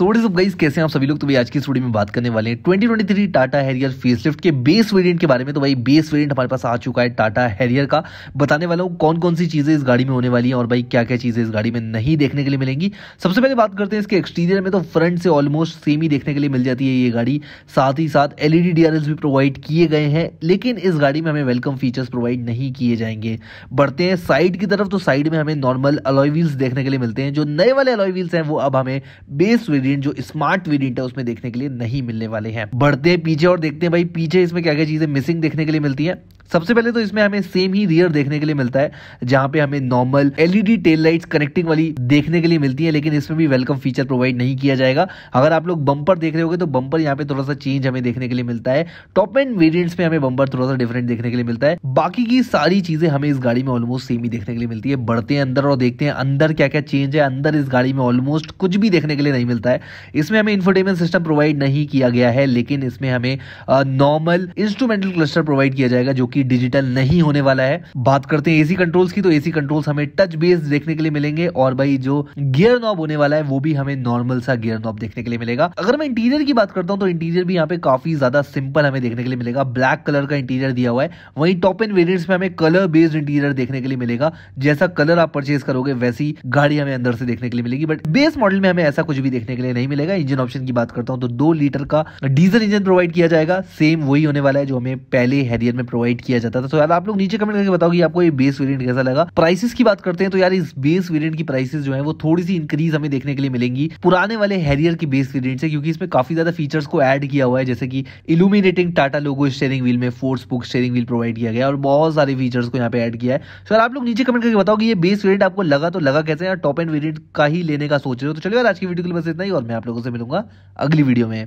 सोडे सब गाइस कैसे हैं आप सभी लोग तो भाई आज की स्टूडियो में बात करने वाले हैं 2023 टाटा हैरियर फेसलिफ्ट के बेस वेरिएंट के बारे में तो भाई बेस वेरिएंट हमारे पास आ चुका है टाटा हैरियर का बताने वाला हूँ कौन कौन सी चीज़ें इस गाड़ी में होने वाली हैं और भाई क्या क्या चीज़ें इस गाड़ी में नहीं देखने के लिए मिलेंगी सबसे पहले बात करते हैं इसके एक्सटीरियर में तो फ्रंट से ऑलमोस्ट सेम ही देखने के लिए मिल जाती है ये गाड़ी साथ ही साथ एल ई भी प्रोवाइड किए गए हैं लेकिन इस गाड़ी में हमें वेलकम फीचर्स प्रोवाइड नहीं किए जाएंगे बढ़ते हैं साइड की तरफ तो साइड में हमें नॉर्मल अलॉय व्हील्स देखने के लिए मिलते हैं जो नए वाले अलॉय व्हील्स हैं वो अब हमें बेस वेरियंट वेरिएंट जो स्मार्ट वेरिएंट है उसमें देखने के लिए नहीं मिलने वाले हैं बढ़ते हैं पीछे और देखते हैं भाई पीछे इसमें क्या क्या चीजें मिसिंग देखने के लिए मिलती है सबसे पहले तो इसमें हमें सेम ही रियर देखने के लिए मिलता है जहां पे हमें normal LED tail lights connecting वाली देखने के लिए मिलती है लेकिन इसमें भी वेलकम फीचर प्रोवाइड नहीं किया जाएगा अगर आप लोग बंपर देख रहे हो तो बंपर यहाँ पे थोड़ा सा चेंज हमें देखने के लिए मिलता है टॉप एंड वेरियंट्स में हमें बंपर थोड़ा सा डिफरेंट देखने के लिए मिलता है बाकी की सारी चीजें हमें इस गाड़ी में ऑलमोस्ट सेम ही देखने के लिए मिलती है बढ़ते हैं अंदर और देखते हैं अंदर क्या क्या चेंज है अंदर इस गाड़ी में ऑलमोस्ट कुछ भी देखने के लिए नहीं मिलता है इसमें हमें इन्फोटेनमेंट सिस्टम प्रोवाइड नहीं किया गया है लेकिन इसमें हमें नॉर्मल इंस्ट्रूमेंटल क्लस्टर प्रोवाइड किया जाएगा जो कि की डिजिटल नहीं होने वाला है बात करते हैं एसी कंट्रोल्स की तो एसी कंट्रोल्स हमें टच बेस देखने के लिए मिलेंगे और भाई जो गियर नॉब होने वाला है वो भी हमें नॉर्मल सा गियर नॉब देखने के लिए मिलेगा अगर मैं इंटीरियर की बात करता हूँ तो इंटीरियर भी यहाँ पे काफी ज्यादा सिंपल हमें देखने के लिए मिलेगा ब्लैक कलर का इंटीरियर दिया हुआ है वहीं टॉप एंड वेरियंट्स में हमें कलर बेस्ड इंटीरियर देखने के लिए मिलेगा जैसा कलर आप परचेज करोगे वैसी गाड़ी हमें अंदर से देखने के लिए मिलेगी बट बेस मॉडल में हमें ऐसा कुछ भी देखने के लिए नहीं मिलेगा इंजन ऑप्शन की बात करता हूँ तो दो लीटर का डीजल इंजन प्रोवाइड किया जाएगा सेम वही होने वाला है जो हमें पहले हैरियर में प्रोवाइड किया किया जाता था तो यार आप लोग नीचे कमेंट करके बताओ कि आपको ये बेस वेरियंट कैसा लगा प्राइसेस की बात करते हैं तो यार इस बेस वेरियंट की प्राइसेस जो है वो थोड़ी सी इंक्रीज हमें देखने के लिए मिलेंगी पुराने वाले हैरियर की बेस वेरियंट से क्योंकि इसमें काफी ज्यादा फीचर्स को एड किया हुआ है जैसे कि illuminating Tata logo steering wheel में four spoke steering wheel provide किया गया और बहुत सारे फीचर्स को यहाँ पे एड किया है तो यार आप लोग नीचे कमेंट करके बताओ कि ये बेस वेरियंट आपको लगा तो लगा कैसे यार टॉप एंड वेरियंट का ही लेने का सोच रहे हो तो चलो यार आज की वीडियो के लिए बस इतना ही और मैं आप लोगों से मिलूंगा अगली वीडियो में